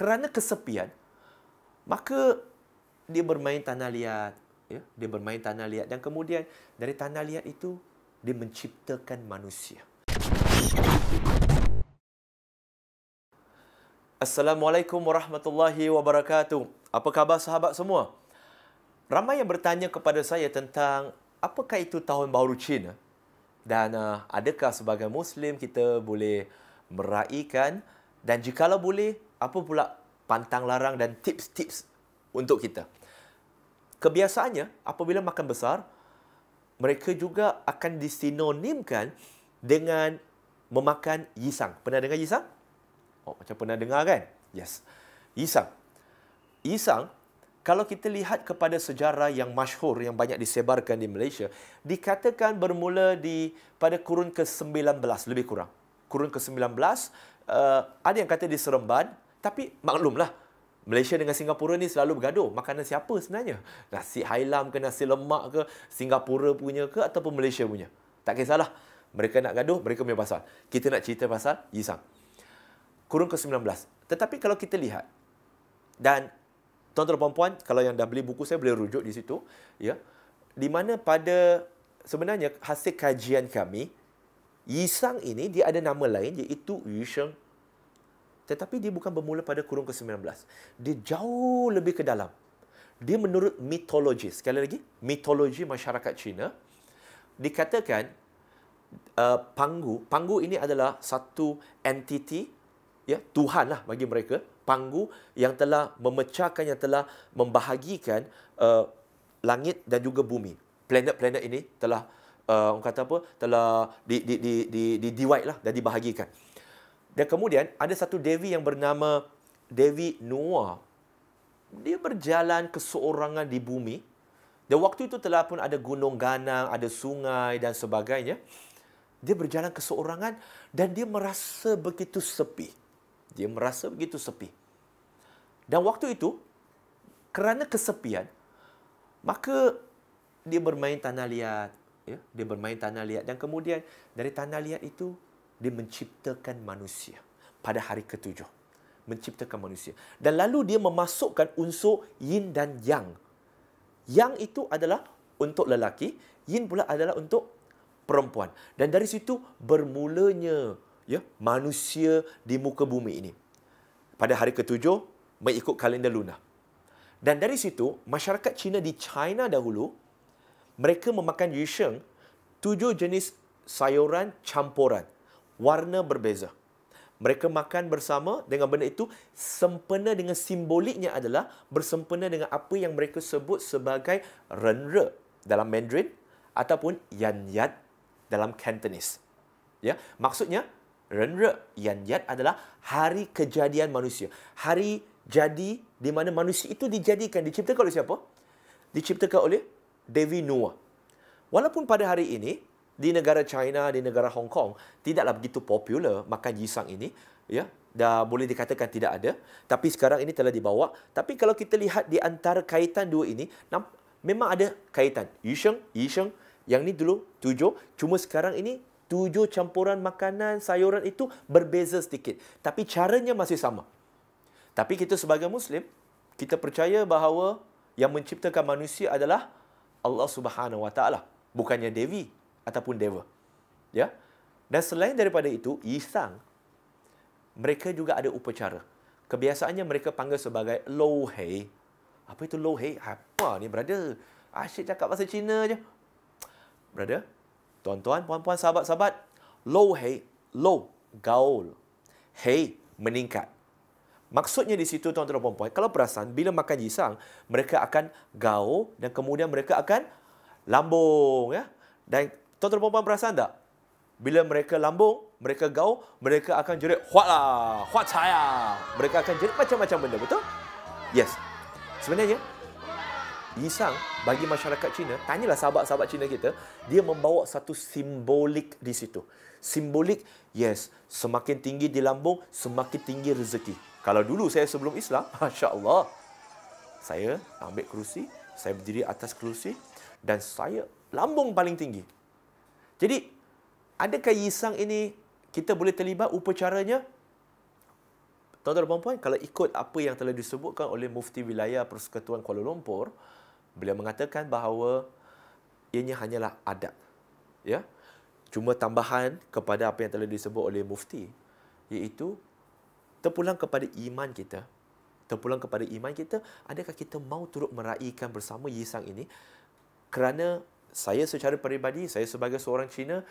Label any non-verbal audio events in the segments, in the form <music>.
kerana kesepian maka dia bermain tanah liat ya dia bermain tanah liat dan kemudian dari tanah liat itu dia menciptakan manusia Assalamualaikum warahmatullahi wabarakatuh. Apa khabar sahabat semua? Ramai yang bertanya kepada saya tentang apakah itu tahun baru Cina dan uh, adakah sebagai muslim kita boleh meraikan dan jikalau boleh apa pula pantang larang dan tips-tips untuk kita. Kebiasaannya, apabila makan besar, mereka juga akan disinonimkan dengan memakan yisang. Pernah dengar yisang? Oh, macam pernah dengar kan? Yes. Yisang. Yisang, kalau kita lihat kepada sejarah yang masyhur yang banyak disebarkan di Malaysia, dikatakan bermula di pada kurun ke-19 lebih kurang. Kurun ke-19, uh, eh, ada yang kata di Seremban, tapi maklumlah, Malaysia dengan Singapura ni selalu bergaduh. Makanan siapa sebenarnya? Nasi hailam ke nasi lemak ke Singapura punya ke ataupun Malaysia punya? Tak kisahlah. Mereka nak gaduh, mereka punya pasal. Kita nak cerita pasal Yisang. Kurun ke-19. Tetapi kalau kita lihat, dan tuan-tuan dan puan-puan, kalau yang dah beli buku saya boleh rujuk di situ, ya, di mana pada sebenarnya hasil kajian kami, Yisang ini dia ada nama lain iaitu Yisheng tetapi dia bukan bermula pada kurung ke-19. Dia jauh lebih ke dalam. Dia menurut mitologi. Sekali lagi, mitologi masyarakat Cina. Dikatakan, uh, Panggu. Panggu ini adalah satu entiti, ya, Tuhan lah bagi mereka. Panggu yang telah memecahkan, yang telah membahagikan uh, langit dan juga bumi. Planet-planet ini telah, uh, orang kata apa, telah di, di, di, di, di, di divide lah dan dibahagikan. Dan kemudian ada satu Dewi yang bernama Dewi Noah. Dia berjalan keseorangan di bumi. Dan waktu itu telah pun ada gunung ganang, ada sungai dan sebagainya. Dia berjalan keseorangan dan dia merasa begitu sepi. Dia merasa begitu sepi. Dan waktu itu, kerana kesepian, maka dia bermain tanah liat. Ya. Dia bermain tanah liat dan kemudian dari tanah liat itu, dia menciptakan manusia pada hari ketujuh menciptakan manusia dan lalu dia memasukkan unsur yin dan yang yang itu adalah untuk lelaki yin pula adalah untuk perempuan dan dari situ bermulanya ya manusia di muka bumi ini pada hari ketujuh mengikut kalender lunar dan dari situ masyarakat Cina di China dahulu mereka memakan yusheng tujuh jenis sayuran campuran warna berbeza. Mereka makan bersama dengan benda itu sempena dengan simboliknya adalah bersempena dengan apa yang mereka sebut sebagai renre dalam Mandarin ataupun yanyat dalam Cantonese. Ya, maksudnya renre yanyat adalah hari kejadian manusia. Hari jadi di mana manusia itu dijadikan, diciptakan oleh siapa? Diciptakan oleh Dewi Nuwa. Walaupun pada hari ini di negara China, di negara Hong Kong tidaklah begitu popular makan jisang ini, ya. Dah boleh dikatakan tidak ada, tapi sekarang ini telah dibawa. Tapi kalau kita lihat di antara kaitan dua ini, memang ada kaitan. Yisheng, Yisheng, yang ni dulu tujuh, cuma sekarang ini tujuh campuran makanan sayuran itu berbeza sedikit. Tapi caranya masih sama. Tapi kita sebagai Muslim, kita percaya bahawa yang menciptakan manusia adalah Allah Subhanahu Wa Taala, bukannya Dewi ataupun dewa. Ya. Dan selain daripada itu, Yisang mereka juga ada upacara. Kebiasaannya mereka panggil sebagai low Lohei. Apa itu low Lohei? Apa ni, brother? Asyik cakap bahasa Cina je. Brother, tuan-tuan, puan-puan, sahabat-sahabat, Lohei, low, gaul. Hei, meningkat. Maksudnya di situ tuan-tuan dan puan-puan, kalau perasan bila makan jisang, mereka akan gaul dan kemudian mereka akan lambung ya. Dan Tuan-tuan dan perempuan perasan tak? Bila mereka lambung, mereka gaul, mereka akan jerit huat lah, huat saya. Mereka akan jerit macam-macam benda, betul? Yes. Sebenarnya, Yisang bagi masyarakat Cina, tanyalah sahabat-sahabat Cina kita, dia membawa satu simbolik di situ. Simbolik, yes, semakin tinggi di lambung, semakin tinggi rezeki. Kalau dulu saya sebelum Islam, <laughs> Masya Allah, saya ambil kerusi, saya berdiri atas kerusi, dan saya lambung paling tinggi. Jadi, adakah Yisang ini kita boleh terlibat upacaranya? Tuan-tuan dan puan kalau ikut apa yang telah disebutkan oleh Mufti Wilayah Persekutuan Kuala Lumpur, beliau mengatakan bahawa ianya hanyalah adat. Ya? Cuma tambahan kepada apa yang telah disebut oleh Mufti, iaitu terpulang kepada iman kita. Terpulang kepada iman kita, adakah kita mau turut meraihkan bersama Yisang ini kerana saya secara peribadi, saya sebagai seorang Cina,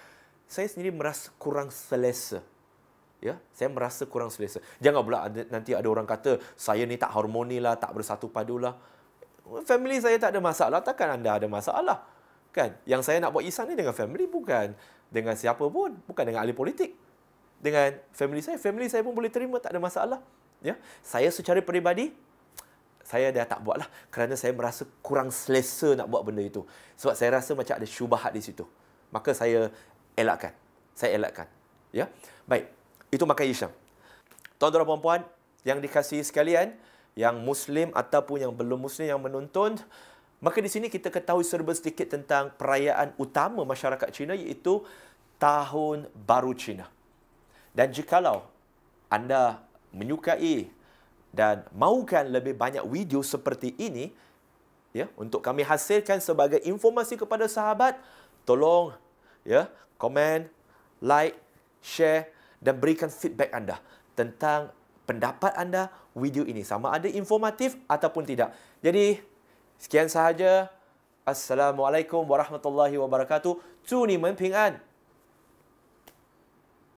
saya sendiri merasa kurang selesa. Ya, saya merasa kurang selesa. Jangan pula ada, nanti ada orang kata saya ni tak harmoni lah, tak bersatu padu lah. Family saya tak ada masalah, takkan anda ada masalah. Kan? Yang saya nak buat ihsan ni dengan family bukan dengan siapa pun, bukan dengan ahli politik. Dengan family saya, family saya pun boleh terima, tak ada masalah. Ya. Saya secara peribadi saya dah tak buat lah kerana saya merasa kurang selesa nak buat benda itu. Sebab saya rasa macam ada syubahat di situ. Maka saya elakkan. Saya elakkan. Ya, Baik, itu makan isyam. Tuan-tuan dan puan-puan yang dikasihi sekalian, yang Muslim ataupun yang belum Muslim yang menonton, maka di sini kita ketahui serba sedikit tentang perayaan utama masyarakat Cina iaitu Tahun Baru Cina. Dan jikalau anda menyukai dan mahukan lebih banyak video seperti ini ya untuk kami hasilkan sebagai informasi kepada sahabat tolong ya komen like share dan berikan feedback anda tentang pendapat anda video ini sama ada informatif ataupun tidak jadi sekian sahaja assalamualaikum warahmatullahi wabarakatuh tuni menping'an.